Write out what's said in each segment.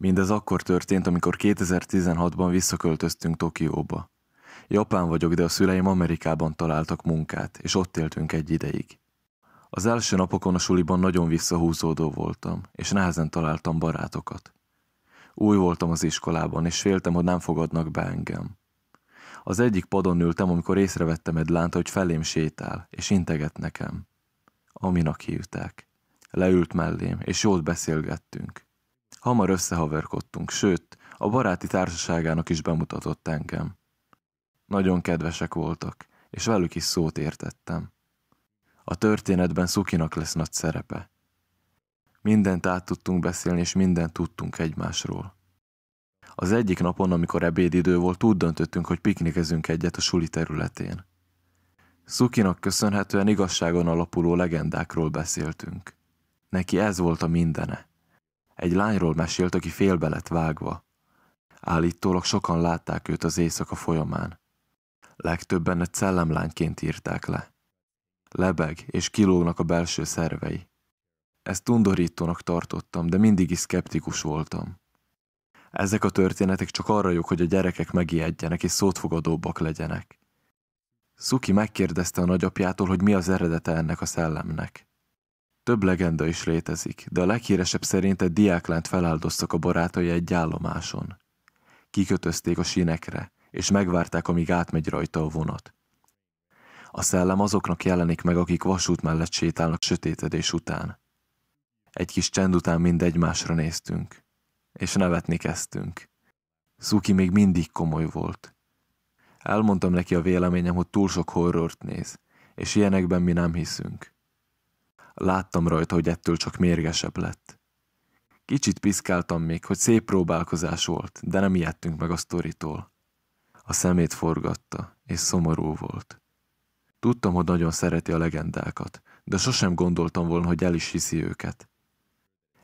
Mindez akkor történt, amikor 2016-ban visszaköltöztünk Tokióba. Japán vagyok, de a szüleim Amerikában találtak munkát, és ott éltünk egy ideig. Az első napokon a suliban nagyon visszahúzódó voltam, és nehezen találtam barátokat. Új voltam az iskolában, és féltem, hogy nem fogadnak be engem. Az egyik padon ültem, amikor észrevettem egy lánt, hogy felém sétál, és integet nekem. Aminak hívták. Leült mellém, és jót beszélgettünk. Hamar összehaverkodtunk, sőt, a baráti társaságának is bemutatott engem. Nagyon kedvesek voltak, és velük is szót értettem. A történetben Szukinak lesz nagy szerepe. Mindent át tudtunk beszélni, és mindent tudtunk egymásról. Az egyik napon, amikor ebédidő volt, úgy döntöttünk, hogy piknikezünk egyet a suli területén. Szukinak köszönhetően igazságon alapuló legendákról beszéltünk. Neki ez volt a mindene. Egy lányról mesélt, aki félbe lett vágva. Állítólag sokan látták őt az éjszaka folyamán. Legtöbben egy szellemlányként írták le. Lebeg és kilógnak a belső szervei. Ezt undorítónak tartottam, de mindig is szkeptikus voltam. Ezek a történetek csak arra jók, hogy a gyerekek megijedjenek és szótfogadóbbak legyenek. Szuki megkérdezte a nagyapjától, hogy mi az eredete ennek a szellemnek. Több legenda is létezik, de a leghíresebb szerint egy diáklánt feláldoztak a barátai egy állomáson. Kikötözték a sínekre, és megvárták, amíg átmegy rajta a vonat. A szellem azoknak jelenik meg, akik vasút mellett sétálnak sötétedés után. Egy kis csend után mind egymásra néztünk, és nevetni kezdtünk. Szuki még mindig komoly volt. Elmondtam neki a véleményem, hogy túl sok horrort néz, és ilyenekben mi nem hiszünk. Láttam rajta, hogy ettől csak mérgesebb lett. Kicsit piszkáltam még, hogy szép próbálkozás volt, de nem ijedtünk meg a sztoritól. A szemét forgatta, és szomorú volt. Tudtam, hogy nagyon szereti a legendákat, de sosem gondoltam volna, hogy el is hiszi őket.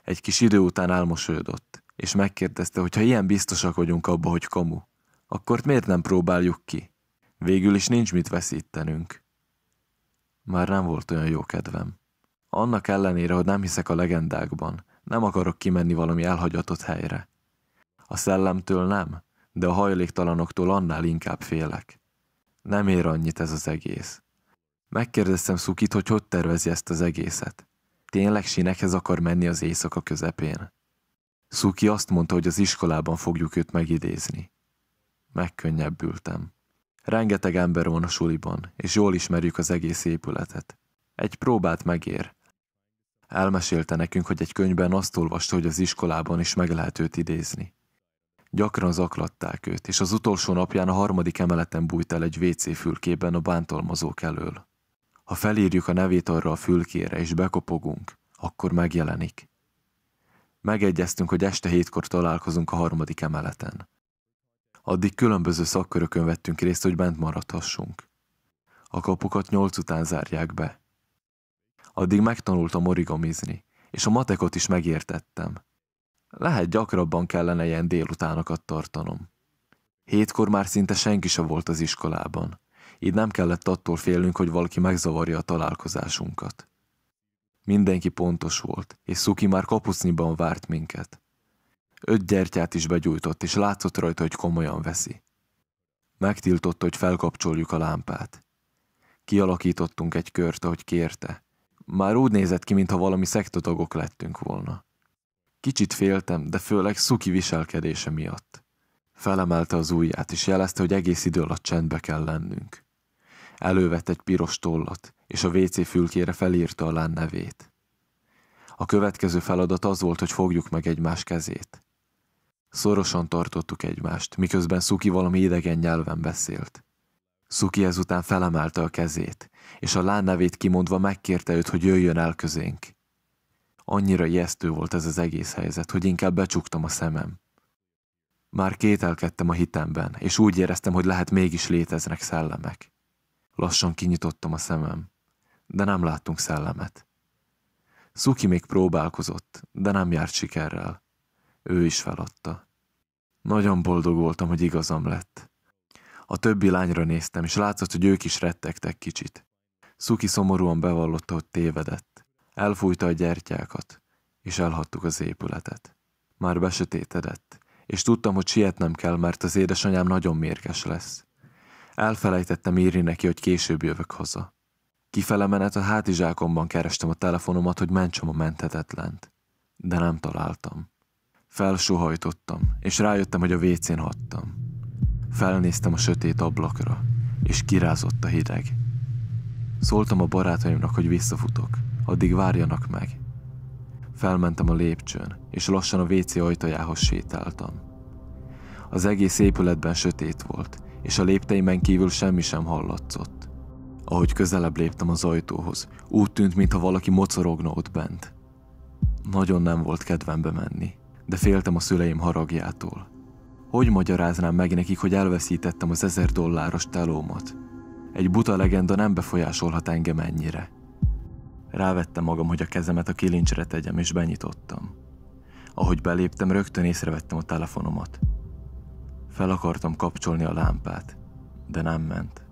Egy kis idő után álmosodott és megkérdezte, hogy ha ilyen biztosak vagyunk abba, hogy kamu, akkor miért nem próbáljuk ki? Végül is nincs mit veszítenünk. Már nem volt olyan jó kedvem. Annak ellenére, hogy nem hiszek a legendákban, nem akarok kimenni valami elhagyatott helyre. A szellemtől nem, de a hajléktalanoktól annál inkább félek. Nem ér annyit ez az egész. Megkérdeztem Szukit, hogy hogy tervezi ezt az egészet. Tényleg sinekhez akar menni az éjszaka közepén. Szuki azt mondta, hogy az iskolában fogjuk őt megidézni. Megkönnyebbültem. Rengeteg ember van a suliban, és jól ismerjük az egész épületet. Egy próbát megér, Elmesélte nekünk, hogy egy könyvben azt olvasta, hogy az iskolában is meg lehet őt idézni. Gyakran zaklatták őt, és az utolsó napján a harmadik emeleten bújt el egy WC fülkében a bántalmazók elől. Ha felírjuk a nevét arra a fülkére és bekopogunk, akkor megjelenik. Megegyeztünk, hogy este hétkor találkozunk a harmadik emeleten. Addig különböző szakkörökön vettünk részt, hogy bent maradhassunk. A kapukat nyolc után zárják be, Addig megtanultam origamizni, és a matekot is megértettem. Lehet gyakrabban kellene ilyen délutánokat tartanom. Hétkor már szinte senki se volt az iskolában, így nem kellett attól félnünk, hogy valaki megzavarja a találkozásunkat. Mindenki pontos volt, és Szuki már kapuszniban várt minket. Öt gyertyát is begyújtott, és látszott rajta, hogy komolyan veszi. Megtiltotta, hogy felkapcsoljuk a lámpát. Kialakítottunk egy kört, ahogy kérte, már úgy nézett ki, mintha valami szektotagok lettünk volna. Kicsit féltem, de főleg Szuki viselkedése miatt. Felemelte az ujját, és jelezte, hogy egész idő alatt csendbe kell lennünk. Elővett egy piros tollat, és a WC fülkére felírta a lán nevét. A következő feladat az volt, hogy fogjuk meg egymás kezét. Szorosan tartottuk egymást, miközben Szuki valami idegen nyelven beszélt. Szuki ezután felemelte a kezét, és a lán nevét kimondva megkérte őt, hogy jöjjön el közénk. Annyira ijesztő volt ez az egész helyzet, hogy inkább becsuktam a szemem. Már kételkedtem a hitemben, és úgy éreztem, hogy lehet mégis léteznek szellemek. Lassan kinyitottam a szemem, de nem láttunk szellemet. Szuki még próbálkozott, de nem járt sikerrel. Ő is feladta. Nagyon boldog voltam, hogy igazam lett. A többi lányra néztem, és látszott, hogy ők is rettegtek kicsit. Szuki szomorúan bevallotta, hogy tévedett. Elfújta a gyertyákat, és elhattuk az épületet. Már besötétedett, és tudtam, hogy sietnem kell, mert az édesanyám nagyon mérges lesz. Elfelejtettem írni neki, hogy később jövök haza. Kifele menet a hátizsákomban kerestem a telefonomat, hogy mentsem a menthetetlent. De nem találtam. Felsóhajtottam, és rájöttem, hogy a vécén hattam. Felnéztem a sötét ablakra, és kirázott a hideg. Szóltam a barátaimnak, hogy visszafutok, addig várjanak meg. Felmentem a lépcsőn, és lassan a WC ajtajához sétáltam. Az egész épületben sötét volt, és a lépteimen kívül semmi sem hallatszott. Ahogy közelebb léptem az ajtóhoz, úgy tűnt, mintha valaki mocorogna ott bent. Nagyon nem volt kedvem bemenni, de féltem a szüleim haragjától, hogy magyaráznám meg nekik, hogy elveszítettem az ezer dolláros telómat? Egy buta legenda nem befolyásolhat engem ennyire. Rávettem magam, hogy a kezemet a kilincsre tegyem, és benyitottam. Ahogy beléptem, rögtön észrevettem a telefonomat. Fel akartam kapcsolni a lámpát, de nem ment.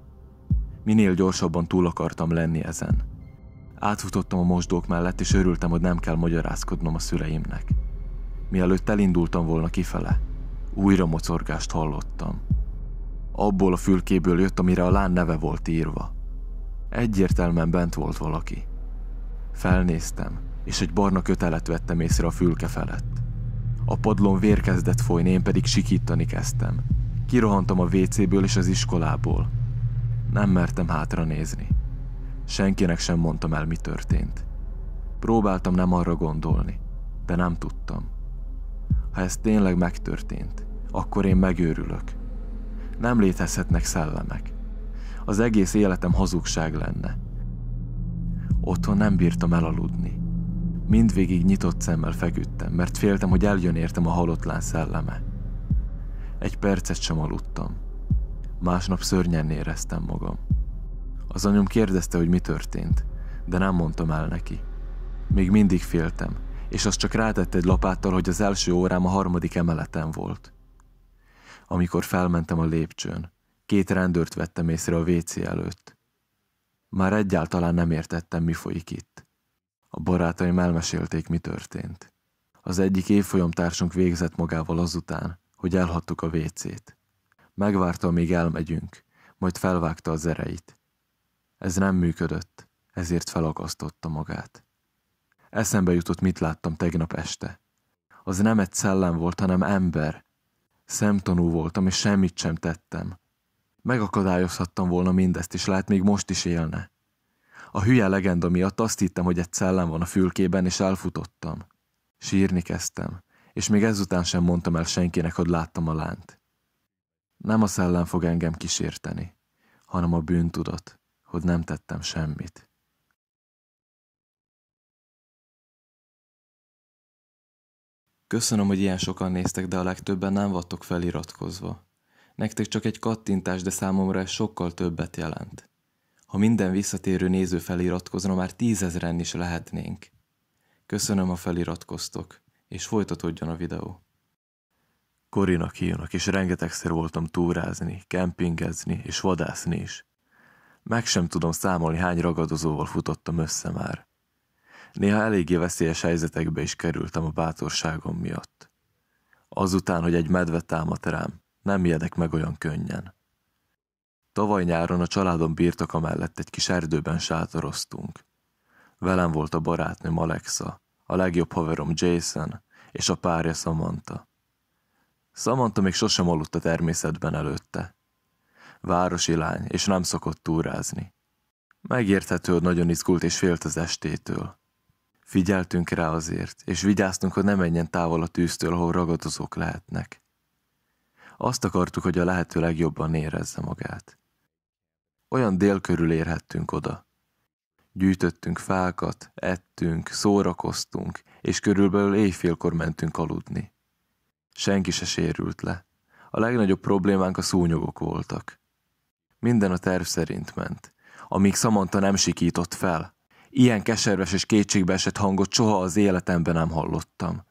Minél gyorsabban túl akartam lenni ezen. Átfutottam a mosdók mellett, és örültem, hogy nem kell magyarázkodnom a szüleimnek. Mielőtt elindultam volna kifele, újra mocorgást hallottam. Abból a fülkéből jött, amire a lány neve volt írva. Egyértelműen bent volt valaki. Felnéztem, és egy barna kötelet vettem észre a fülke felett. A padlón vér kezdett folyni, én pedig sikítani kezdtem. Kirohantam a WC-ből és az iskolából. Nem mertem hátra nézni. Senkinek sem mondtam el, mi történt. Próbáltam nem arra gondolni, de nem tudtam. Ha ez tényleg megtörtént, akkor én megőrülök. Nem létezhetnek szellemek. Az egész életem hazugság lenne. Otthon nem bírtam elaludni. Mindvégig nyitott szemmel feküdtem, mert féltem, hogy eljön értem a halottlán szelleme. Egy percet sem aludtam. Másnap szörnyen éreztem magam. Az anyom kérdezte, hogy mi történt, de nem mondtam el neki. Még mindig féltem, és az csak rátett egy lapáttal, hogy az első órám a harmadik emeleten volt. Amikor felmentem a lépcsőn, két rendőrt vettem észre a WC előtt. Már egyáltalán nem értettem, mi folyik itt. A barátaim elmesélték, mi történt. Az egyik évfolyamtársunk végzett magával azután, hogy elhattuk a WC-t. Megvárta, amíg elmegyünk, majd felvágta az ereit. Ez nem működött, ezért felakasztotta magát. Eszembe jutott, mit láttam tegnap este. Az nem egy szellem volt, hanem ember. Szemtanú voltam, és semmit sem tettem. Megakadályozhattam volna mindezt, és lehet még most is élne. A hülye legenda miatt azt hittem, hogy egy szellem van a fülkében, és elfutottam. Sírni kezdtem, és még ezután sem mondtam el senkinek, hogy láttam a lánt. Nem a szellem fog engem kísérteni, hanem a bűntudat, hogy nem tettem semmit. Köszönöm, hogy ilyen sokan néztek, de a legtöbben nem vattok feliratkozva. Nektek csak egy kattintás, de számomra ez sokkal többet jelent. Ha minden visszatérő néző feliratkozna, már tízezren is lehetnénk. Köszönöm, ha feliratkoztok, és folytatódjon a videó. Korinak hívnak, és rengetegszer voltam túrázni, kempingezni és vadászni is. Meg sem tudom számolni, hány ragadozóval futottam össze már. Néha eléggé veszélyes helyzetekbe is kerültem a bátorságom miatt. Azután, hogy egy medve támadt rám, nem ijedek meg olyan könnyen. Tavaly nyáron a családom birtoka mellett egy kis erdőben sátoroztunk. Velem volt a barátnőm Alexa, a legjobb haverom Jason és a párja Samantha. Samantha még sosem aludt a természetben előtte. Városi lány, és nem szokott túrázni. Megérthető, hogy nagyon izgult és félt az estétől. Figyeltünk rá azért, és vigyáztunk, hogy ne menjen távol a tűztől, ahol ragadozók lehetnek. Azt akartuk, hogy a lehető legjobban érezze magát. Olyan dél körül érhettünk oda. Gyűjtöttünk fákat, ettünk, szórakoztunk, és körülbelül éjfélkor mentünk aludni. Senki se sérült le. A legnagyobb problémánk a szúnyogok voltak. Minden a terv szerint ment, amíg Samantha nem sikított fel – Ilyen keserves és kétségbeesett hangot soha az életemben nem hallottam.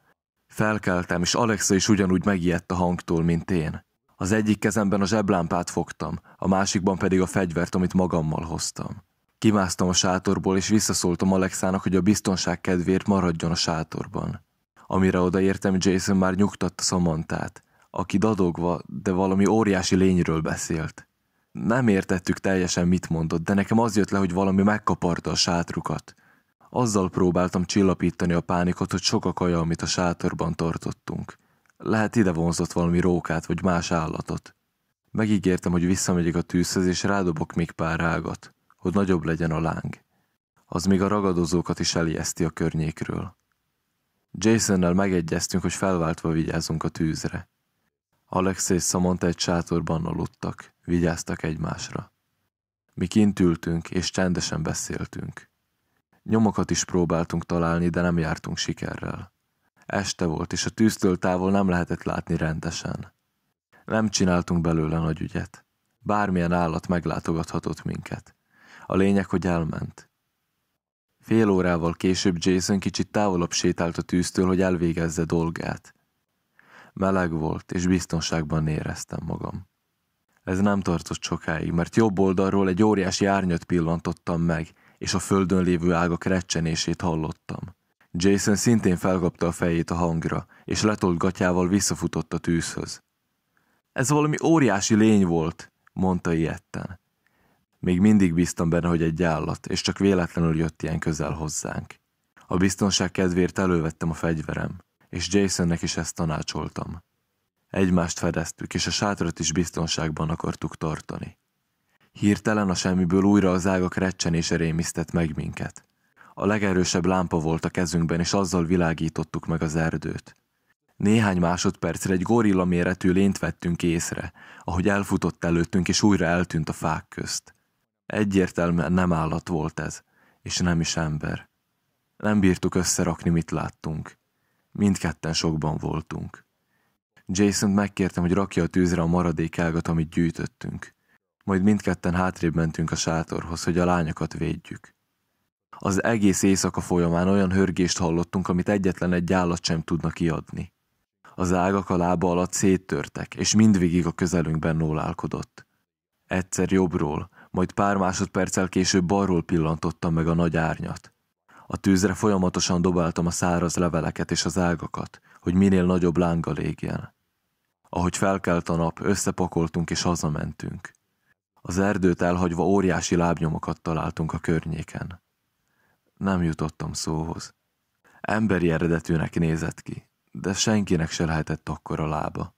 Felkeltem, és Alexa is ugyanúgy megijedt a hangtól, mint én. Az egyik kezemben a zseblámpát fogtam, a másikban pedig a fegyvert, amit magammal hoztam. Kimásztam a sátorból, és visszaszóltam Alexának, hogy a biztonság kedvéért maradjon a sátorban. Amire odaértem, Jason már nyugtatta Szamantát, aki dadogva, de valami óriási lényről beszélt. Nem értettük teljesen, mit mondott, de nekem az jött le, hogy valami megkaparta a sátrukat. Azzal próbáltam csillapítani a pánikot, hogy sok a kaja, amit a sátorban tartottunk. Lehet ide vonzott valami rókát vagy más állatot. Megígértem, hogy visszamegyek a tűzhez és rádobok még pár rágat, hogy nagyobb legyen a láng. Az még a ragadozókat is elijeszti a környékről. Jasonnel megegyeztünk, hogy felváltva vigyázunk a tűzre. Alex és Samantha egy sátorban aludtak vigyáztak egymásra. Mi kint ültünk, és csendesen beszéltünk. Nyomokat is próbáltunk találni, de nem jártunk sikerrel. Este volt, és a tűztől távol nem lehetett látni rendesen. Nem csináltunk belőle nagy ügyet. Bármilyen állat meglátogathatott minket. A lényeg, hogy elment. Fél órával később Jason kicsit távolabb sétált a tűztől, hogy elvégezze dolgát. Meleg volt, és biztonságban éreztem magam. Ez nem tartott sokáig, mert jobb oldalról egy óriási árnyat pillantottam meg, és a földön lévő ágak recsenését hallottam. Jason szintén felkapta a fejét a hangra, és letolt gatyával visszafutott a tűzhöz. Ez valami óriási lény volt, mondta ilyetten. Még mindig bíztam benne, hogy egy állat, és csak véletlenül jött ilyen közel hozzánk. A biztonság kedvéért elővettem a fegyverem, és Jasonnek is ezt tanácsoltam. Egymást fedeztük, és a sátrat is biztonságban akartuk tartani. Hirtelen a semmiből újra az ágak recsenése rémisztett meg minket. A legerősebb lámpa volt a kezünkben, és azzal világítottuk meg az erdőt. Néhány másodpercre egy gorilla méretű lényt vettünk észre, ahogy elfutott előttünk, és újra eltűnt a fák közt. Egyértelműen nem állat volt ez, és nem is ember. Nem bírtuk összerakni, mit láttunk. Mindketten sokban voltunk jason megkértem, hogy rakja a tűzre a maradék ágat, amit gyűjtöttünk. Majd mindketten hátrébb mentünk a sátorhoz, hogy a lányokat védjük. Az egész éjszaka folyamán olyan hörgést hallottunk, amit egyetlen egy állat sem tudna kiadni. Az ágak a lába alatt széttörtek, és mindvégig a közelünkben nólálkodott. Egyszer jobbról, majd pár másodperccel később balról pillantottam meg a nagy árnyat. A tűzre folyamatosan dobáltam a száraz leveleket és az ágakat, hogy minél nagyobb lánga égjen. Ahogy felkelt a nap, összepakoltunk és hazamentünk. Az erdőt elhagyva óriási lábnyomokat találtunk a környéken. Nem jutottam szóhoz. Emberi eredetűnek nézett ki, de senkinek se lehetett akkor a lába.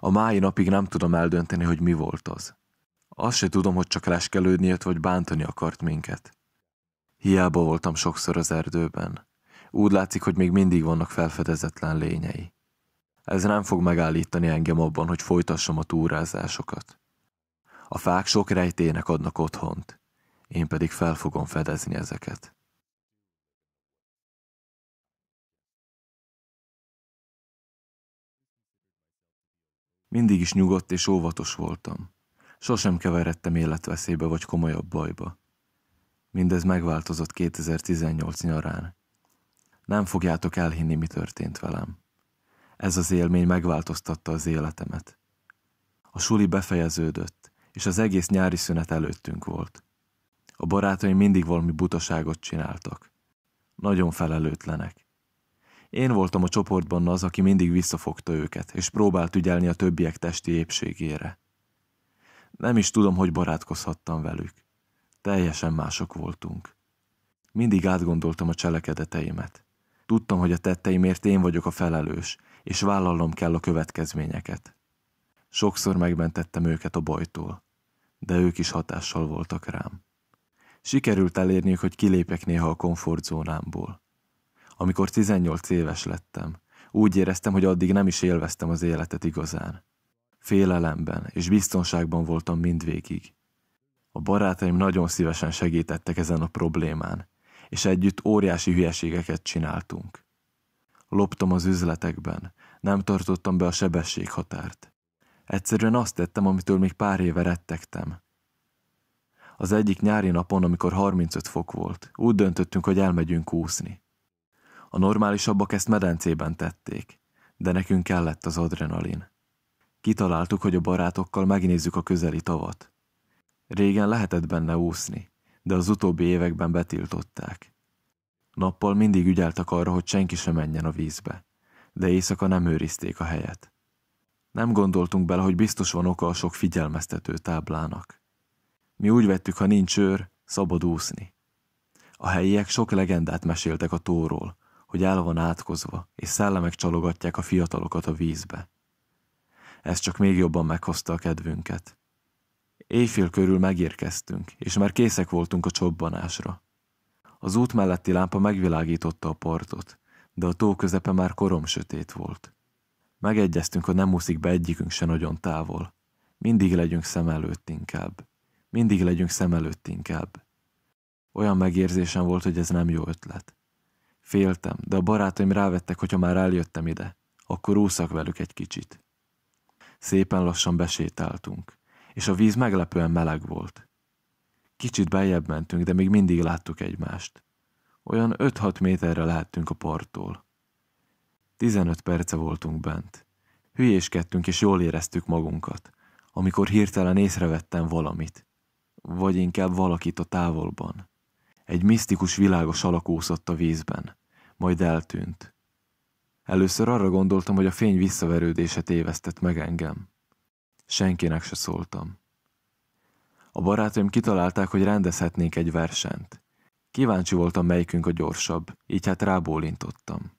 A mai napig nem tudom eldönteni, hogy mi volt az. Azt se tudom, hogy csak leskelődni jött, vagy bántani akart minket. Hiába voltam sokszor az erdőben. Úgy látszik, hogy még mindig vannak felfedezetlen lényei. Ez nem fog megállítani engem abban, hogy folytassam a túrázásokat. A fák sok rejtének adnak otthont, én pedig fel fogom fedezni ezeket. Mindig is nyugodt és óvatos voltam. Sosem keveredtem életveszélybe vagy komolyabb bajba. Mindez megváltozott 2018 nyarán, nem fogjátok elhinni, mi történt velem. Ez az élmény megváltoztatta az életemet. A suli befejeződött, és az egész nyári szünet előttünk volt. A barátaim mindig valami butaságot csináltak. Nagyon felelőtlenek. Én voltam a csoportban az, aki mindig visszafogta őket, és próbált ügyelni a többiek testi épségére. Nem is tudom, hogy barátkozhattam velük. Teljesen mások voltunk. Mindig átgondoltam a cselekedeteimet. Tudtam, hogy a tetteimért én vagyok a felelős, és vállalnom kell a következményeket. Sokszor megmentettem őket a bajtól, de ők is hatással voltak rám. Sikerült elérniük, hogy kilépek néha a komfortzónámból. Amikor 18 éves lettem, úgy éreztem, hogy addig nem is élveztem az életet igazán. Félelemben és biztonságban voltam mindvégig. A barátaim nagyon szívesen segítettek ezen a problémán, és együtt óriási hülyeségeket csináltunk. Loptam az üzletekben, nem tartottam be a sebességhatárt. Egyszerűen azt tettem, amitől még pár éve rettegtem. Az egyik nyári napon, amikor 35 fok volt, úgy döntöttünk, hogy elmegyünk úszni. A normálisabbak ezt medencében tették, de nekünk kellett az adrenalin. Kitaláltuk, hogy a barátokkal megnézzük a közeli tavat. Régen lehetett benne úszni, de az utóbbi években betiltották. Nappal mindig ügyeltek arra, hogy senki sem menjen a vízbe, de éjszaka nem őrizték a helyet. Nem gondoltunk bele, hogy biztos van oka a sok figyelmeztető táblának. Mi úgy vettük, ha nincs őr, szabad úszni. A helyiek sok legendát meséltek a tóról, hogy el van átkozva, és szellemek csalogatják a fiatalokat a vízbe. Ez csak még jobban meghozta a kedvünket. Éjfél körül megérkeztünk, és már készek voltunk a csobbanásra. Az út melletti lámpa megvilágította a partot, de a tó közepe már korom sötét volt. Megegyeztünk, hogy nem úszik be egyikünk se nagyon távol. Mindig legyünk szem előtt inkább. Mindig legyünk szem előtt inkább. Olyan megérzésem volt, hogy ez nem jó ötlet. Féltem, de a barátaim rávettek, hogyha már eljöttem ide, akkor úszak velük egy kicsit. Szépen lassan besétáltunk és a víz meglepően meleg volt. Kicsit beljebb mentünk, de még mindig láttuk egymást. Olyan 5-6 méterre lehettünk a parttól. 15 perce voltunk bent. Hülyéskedtünk, és jól éreztük magunkat, amikor hirtelen észrevettem valamit. Vagy inkább valakit a távolban. Egy misztikus világos alak úszott a vízben, majd eltűnt. Először arra gondoltam, hogy a fény visszaverődése tévesztett meg engem. Senkinek se szóltam. A barátaim kitalálták, hogy rendezhetnénk egy versenyt. Kíváncsi voltam, melyikünk a gyorsabb, így hát rábólintottam.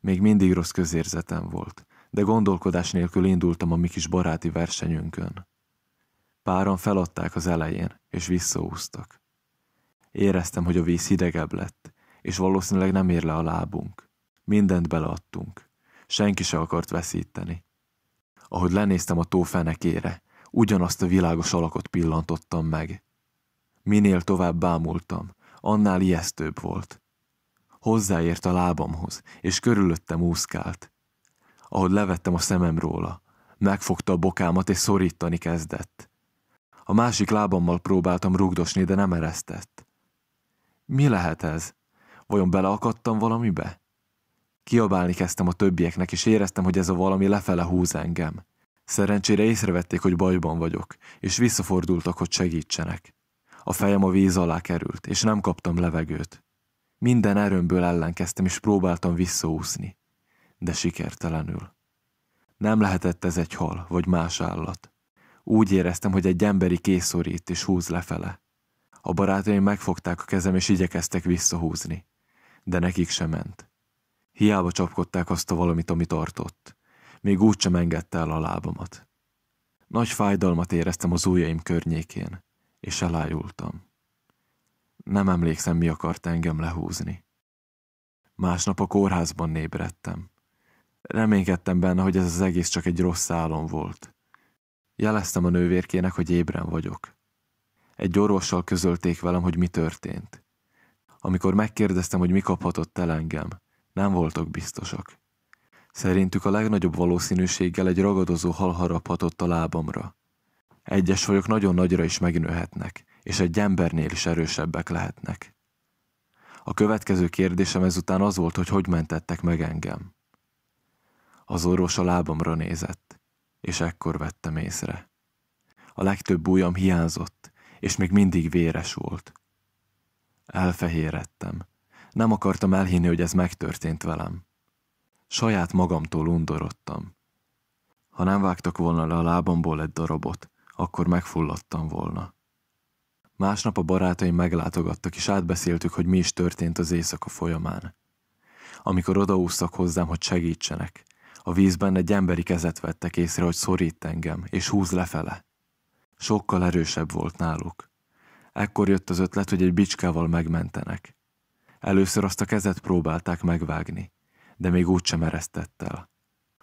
Még mindig rossz közérzetem volt, de gondolkodás nélkül indultam a mi kis baráti versenyünkön. Páran feladták az elején, és visszaúztak. Éreztem, hogy a víz hidegebb lett, és valószínűleg nem ér le a lábunk. Mindent beleadtunk. Senki se akart veszíteni ahogy lenéztem a tó fenekére, ugyanazt a világos alakot pillantottam meg. Minél tovább bámultam, annál ijesztőbb volt. Hozzáért a lábamhoz, és körülöttem úszkált. Ahogy levettem a szemem róla, megfogta a bokámat, és szorítani kezdett. A másik lábammal próbáltam rugdosni, de nem eresztett. Mi lehet ez? Vajon beleakadtam valamibe? Kiabálni kezdtem a többieknek, és éreztem, hogy ez a valami lefele húz engem. Szerencsére észrevették, hogy bajban vagyok, és visszafordultak, hogy segítsenek. A fejem a víz alá került, és nem kaptam levegőt. Minden erőmből ellenkeztem, és próbáltam visszaúszni. De sikertelenül. Nem lehetett ez egy hal, vagy más állat. Úgy éreztem, hogy egy emberi készorít és húz lefele. A barátaim megfogták a kezem, és igyekeztek visszahúzni. De nekik sem ment. Hiába csapkodták azt a valamit, ami tartott. Még úgy sem engedte el a lábamat. Nagy fájdalmat éreztem az ujjaim környékén, és elájultam. Nem emlékszem, mi akart engem lehúzni. Másnap a kórházban nébredtem. Reménykedtem benne, hogy ez az egész csak egy rossz álom volt. Jeleztem a nővérkének, hogy ébren vagyok. Egy orvossal közölték velem, hogy mi történt. Amikor megkérdeztem, hogy mi kaphatott el engem, nem voltak biztosak. Szerintük a legnagyobb valószínűséggel egy ragadozó hal haraphatott a lábamra. Egyes fajok nagyon nagyra is megnőhetnek, és egy embernél is erősebbek lehetnek. A következő kérdésem ezután az volt, hogy hogy mentettek meg engem. Az orvos a lábamra nézett, és ekkor vettem észre. A legtöbb ujjam hiányzott, és még mindig véres volt. Elfehérettem, nem akartam elhinni, hogy ez megtörtént velem. Saját magamtól undorodtam. Ha nem vágtak volna le a lábamból egy darabot, akkor megfulladtam volna. Másnap a barátaim meglátogattak, és átbeszéltük, hogy mi is történt az éjszaka folyamán. Amikor odaúsztak hozzám, hogy segítsenek, a vízben egy emberi kezet vettek észre, hogy szorít engem, és húz lefele. Sokkal erősebb volt náluk. Ekkor jött az ötlet, hogy egy bicskával megmentenek. Először azt a kezet próbálták megvágni, de még sem eresztett el.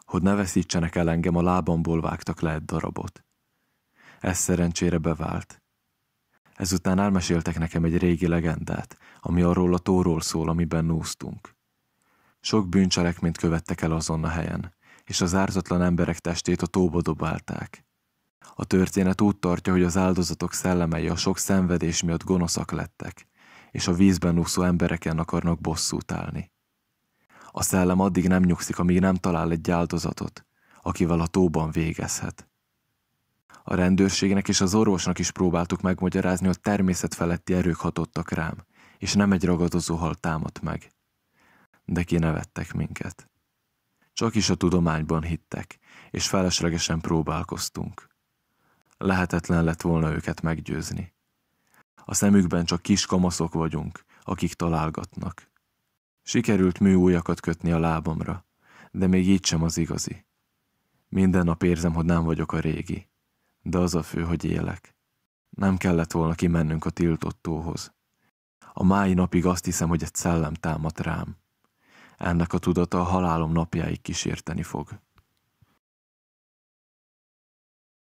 Hogy ne veszítsenek el engem, a lábamból vágtak le egy darabot. Ez szerencsére bevált. Ezután elmeséltek nekem egy régi legendát, ami arról a tóról szól, amiben núztunk. Sok bűncselekményt követtek el azon a helyen, és az ártatlan emberek testét a tóba dobálták. A történet úgy tartja, hogy az áldozatok szellemei a sok szenvedés miatt gonoszak lettek, és a vízben úszó embereken akarnak bosszút állni. A szellem addig nem nyugszik, amíg nem talál egy áldozatot, akivel a tóban végezhet. A rendőrségnek és az orvosnak is próbáltuk megmagyarázni, hogy természetfeletti erők hatottak rám, és nem egy ragadozó hal támadt meg. De kinevettek minket. Csak is a tudományban hittek, és feleslegesen próbálkoztunk. Lehetetlen lett volna őket meggyőzni. A szemükben csak kis kamaszok vagyunk, akik találgatnak. Sikerült műújakat kötni a lábamra, de még így sem az igazi. Minden nap érzem, hogy nem vagyok a régi, de az a fő, hogy élek. Nem kellett volna kimennünk a tiltott tóhoz. A mái napig azt hiszem, hogy egy szellem támad rám. Ennek a tudata a halálom napjáig kísérteni fog.